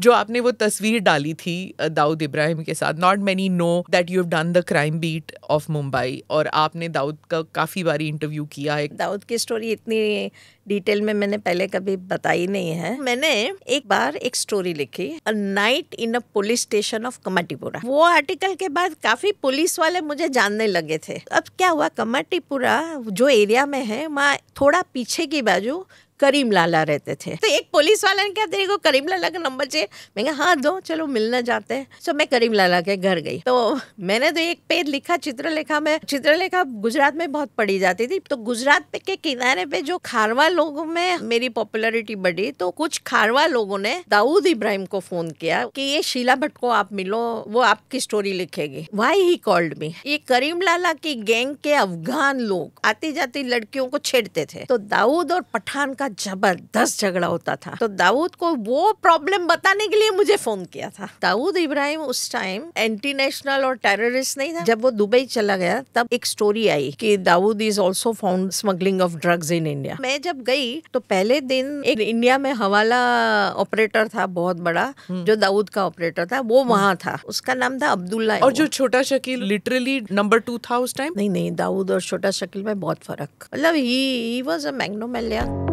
जो आपने वो तस्वीर डाली थी दाऊद इब्राहिम के साथ not many know that you have done the crime beat of Mumbai और आपने दाऊद का काफ़ी बारी इंटरव्यू किया है दाऊद की स्टोरी इतनी डिटेल में मैंने पहले कभी बताई नहीं है मैंने एक बार एक स्टोरी लिखी a night in a police station of Kamathipura वो आर्टिकल के बाद काफ़ी पुलिस वाले मुझे जानने लगे थे अब क्या हुआ कमाटीपुरा जो एरिया में है वहाँ थोड़ा पीछे की बाजू करीम लाला रहते थे तो एक पुलिस वाला ने कहा तेरे को करीम लाला का नंबर चाहिए मैं कहा हाँ दो चलो मिलना जाते हैं सो मैं करीम लाला के घर गई तो मैंने तो एक पेज लिखा चित्रलेखा में चित्रलेखा गुजरात में बहुत पढ़ी जाती थी तो गुजरात के किनारे पे जो खारवा लोगों में मेरी पॉपुलरिटी बढ़ी तो कुछ खारवा लोगों ने दाऊद इब्राहिम को फोन किया कि ये शीला भट्ट को आप मिलो वो आपकी स्टोरी लिखेगी वाई ही कॉल्ड मी ये करीम लाला की गैंग के अफगान लोग आती जाती लड़कियों को छेड़ते थे तो दाऊद और पठान का जबरदस्त झगड़ा होता था तो दाऊद को वो प्रॉब्लम बताने के लिए मुझे फोन किया था दाऊद इब्राहिम उस टाइम एंटी नेशनल और टेररिस्ट नहीं था जब वो दुबई चला गया तब एक स्टोरी आई कि Dawood is also found smuggling of drugs in India मैं जब गई तो पहले दिन एक इंडिया में हवाला ऑपरेटर था बहुत बड़ा हम्म। जो दाऊद का ऑपरेटर था वो हम्म। वहाँ था उसका नाम था अब्दुल्ला और जो छोटा शकील लिटरली नंबर टू था उस टाइम नहीं नहीं दाऊद और छोटा शकील में बहुत फर्क मतलब ही वॉज अ मैग्नोमेलिया